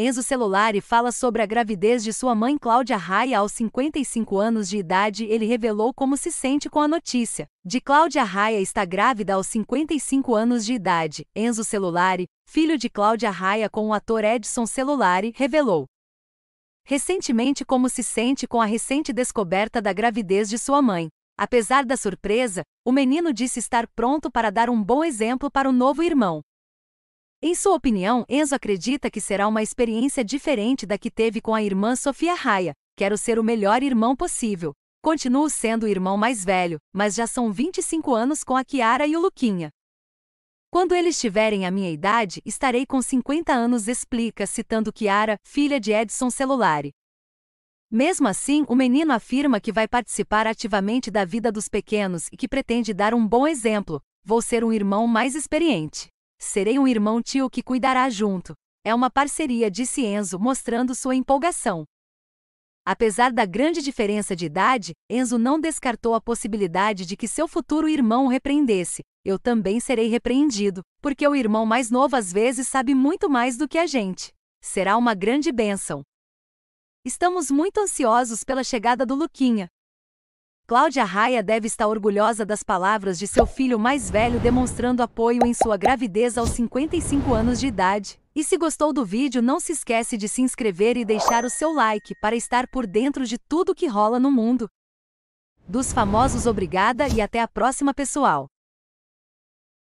Enzo Celulari fala sobre a gravidez de sua mãe Cláudia Raia aos 55 anos de idade. Ele revelou como se sente com a notícia de Cláudia Raia está grávida aos 55 anos de idade. Enzo Celulari, filho de Cláudia Raia com o ator Edson Celulari, revelou recentemente como se sente com a recente descoberta da gravidez de sua mãe. Apesar da surpresa, o menino disse estar pronto para dar um bom exemplo para o novo irmão. Em sua opinião, Enzo acredita que será uma experiência diferente da que teve com a irmã Sofia Raia. Quero ser o melhor irmão possível. Continuo sendo o irmão mais velho, mas já são 25 anos com a Kiara e o Luquinha. Quando eles tiverem a minha idade, estarei com 50 anos, explica, citando Kiara, filha de Edson Celulari. Mesmo assim, o menino afirma que vai participar ativamente da vida dos pequenos e que pretende dar um bom exemplo. Vou ser um irmão mais experiente. Serei um irmão tio que cuidará junto. É uma parceria, disse Enzo, mostrando sua empolgação. Apesar da grande diferença de idade, Enzo não descartou a possibilidade de que seu futuro irmão o repreendesse. Eu também serei repreendido, porque o irmão mais novo às vezes sabe muito mais do que a gente. Será uma grande bênção. Estamos muito ansiosos pela chegada do Luquinha. Cláudia Raia deve estar orgulhosa das palavras de seu filho mais velho demonstrando apoio em sua gravidez aos 55 anos de idade. E se gostou do vídeo, não se esquece de se inscrever e deixar o seu like para estar por dentro de tudo que rola no mundo. Dos famosos, obrigada e até a próxima, pessoal!